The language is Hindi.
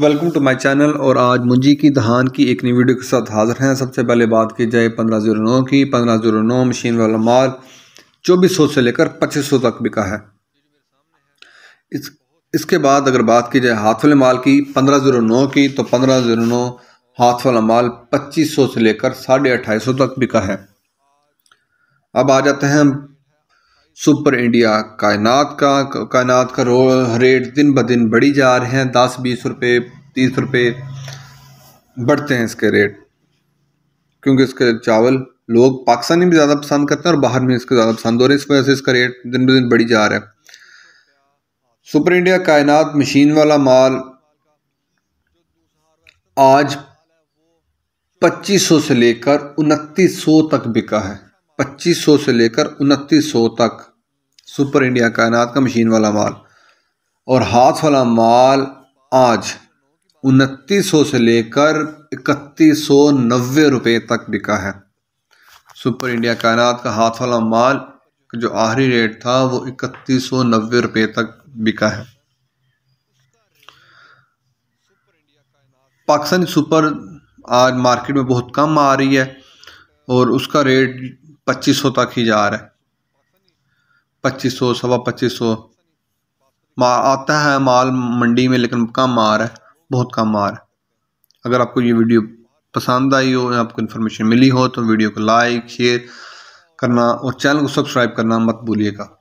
वेलकम टू माय चैनल और आज मुंजी की धान की एक नई वीडियो के साथ हाजिर हैं सबसे पहले बात की जाए पंद्रह जीरो नौ की पंद्रह जीरो नौ मशीन वाला माल चौबीस सौ से लेकर पच्चीस सौ तक बिका है इस इसके बाद अगर बात की जाए हाथ वाले माल की पंद्रह जीरो नौ की तो पंद्रह जीरो नौ हाथ वाला माल पच्चीस सौ से लेकर साढ़े अट्ठाईस सौ तक बिका है अब आ जाते हैं सुपर इंडिया कायनात का कायनात का रो रेट दिन ब दिन बढ़ी जा रहे हैं दस बीस रुपये तीस रुपये बढ़ते हैं इसके रेट क्योंकि इसके चावल लोग पाकिस्तान में भी ज़्यादा पसंद करते हैं और बाहर में इसके ज़्यादा पसंद हो रहे हैं इस वजह से इसका रेट दिन ब दिन बढ़ी जा रहा है सुपर इंडिया कायनात मशीन वाला माल आज 2500 से लेकर सौ तक बिका है 2500 से लेकर सौ तक सुपर इंडिया कायनात का मशीन वाला माल और हाथ वाला माल आज सौ से लेकर इकतीस सौ नब्बे रुपये तक बिका है सुपर इंडिया कायनात का हाथ वाला माल जो आखिरी रेट था वो इकतीस सौ नब्बे रुपये तक बिका है पाकिस्तानी सुपर आज मार्केट में बहुत कम आ रही है और उसका रेट पच्चीस सौ तक ही जा रहा है पच्चीस सौ सवा पच्चीस सौ आता है माल मंडी में लेकिन कम आ रहा है बहुत कम आ रहा है अगर आपको ये वीडियो पसंद आई हो या आपको इन्फॉर्मेशन मिली हो तो वीडियो को लाइक शेयर करना और चैनल को सब्सक्राइब करना मत भूलिएगा